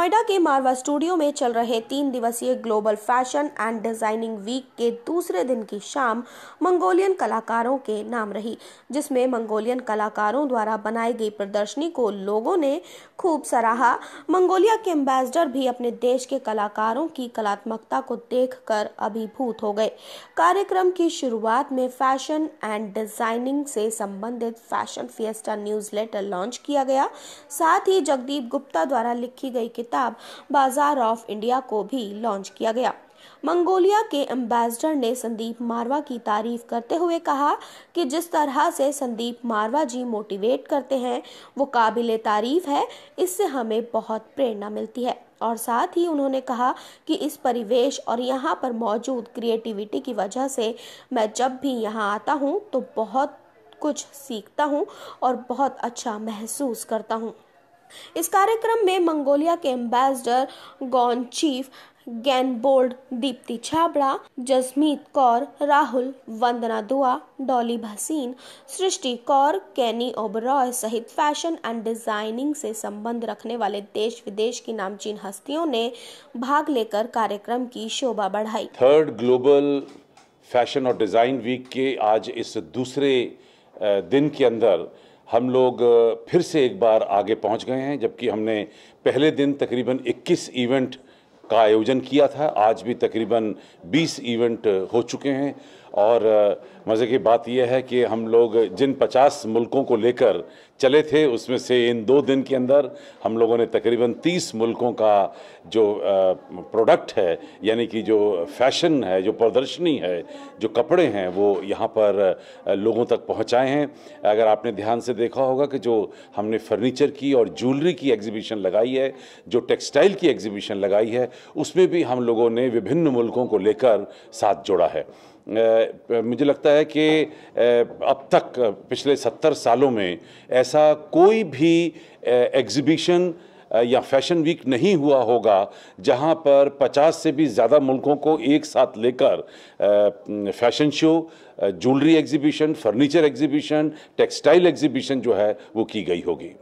नोएडा के मारवा स्टूडियो में चल रहे तीन दिवसीय global fashion and designing week के दूसरे दिन की शाम मंगोलियन कलाकारों के नाम रही जिसमें मंगोलियन कलाकारों द्वारा बनाई गई प्रदर्शनी को लोगों ने खूब सराहा मंगोलिया के एम्बेसडर भी अपने देश के कलाकारों की कलात्मकता को देख अभिभूत हो गए कार्यक्रम की शुरुआत में फैशन एंड डिजाइनिंग से संबंधित फैशन फिएस्टा न्यूज लॉन्च किया गया साथ ही जगदीप गुप्ता द्वारा लिखी गई किताब खिताब बाजार ऑफ इंडिया को भी लॉन्च किया गया मंगोलिया के एम्बेसडर ने संदीप मारवा की तारीफ करते हुए कहा कि जिस तरह से संदीप मारवा जी मोटिवेट करते हैं वो काबिल तारीफ है इससे हमें बहुत प्रेरणा मिलती है और साथ ही उन्होंने कहा कि इस परिवेश और यहाँ पर मौजूद क्रिएटिविटी की वजह से मैं जब भी यहाँ आता हूँ तो बहुत कुछ सीखता हूँ और बहुत अच्छा महसूस करता हूँ इस कार्यक्रम में मंगोलिया के ambassador Gonchig Ganbold Deepti Chhabra Jasmeet Kaur Rahul Vandana Dua Dolly Bhasin सृष्टि कौर कैनी ओबरॉय सहित फैशन एंड डिजाइनिंग से संबंध रखने वाले देश विदेश की नामचीन हस्तियों ने भाग लेकर कार्यक्रम की शोभा बढ़ाई थर्ड ग्लोबल फैशन और डिज़ाइन वीक के आज इस दूसरे दिन के अंदर हम लोग फिर से एक बार आगे पहुंच गए हैं जबकि हमने पहले दिन तकरीबन 21 इवेंट का आयोजन किया था आज भी तकरीबन 20 इवेंट हो चुके हैं और मज़े की बात यह है कि हम लोग जिन 50 मुल्कों को लेकर चले थे उसमें से इन दो दिन के अंदर हम लोगों ने तकरीबन 30 मुल्कों का जो प्रोडक्ट है यानी कि जो फैशन है जो प्रदर्शनी है जो कपड़े हैं वो यहाँ पर लोगों तक पहुँचाए हैं अगर आपने ध्यान से देखा होगा कि जो हमने फर्नीचर की और ज्वेलरी की एग्जीबिशन लगाई है जो टेक्सटाइल की एग्जीबिशन लगाई है उसमें भी हम लोगों ने विभिन्न मुल्कों को लेकर साथ जोड़ा है मुझे लगता है कि अब तक पिछले सत्तर सालों में ऐसा कोई भी एग्जीबिशन या फैशन वीक नहीं हुआ होगा जहां पर 50 से भी ज़्यादा मुल्कों को एक साथ लेकर fashion show jewellery exhibition furniture exhibition textile exhibition जो है वो की गई होगी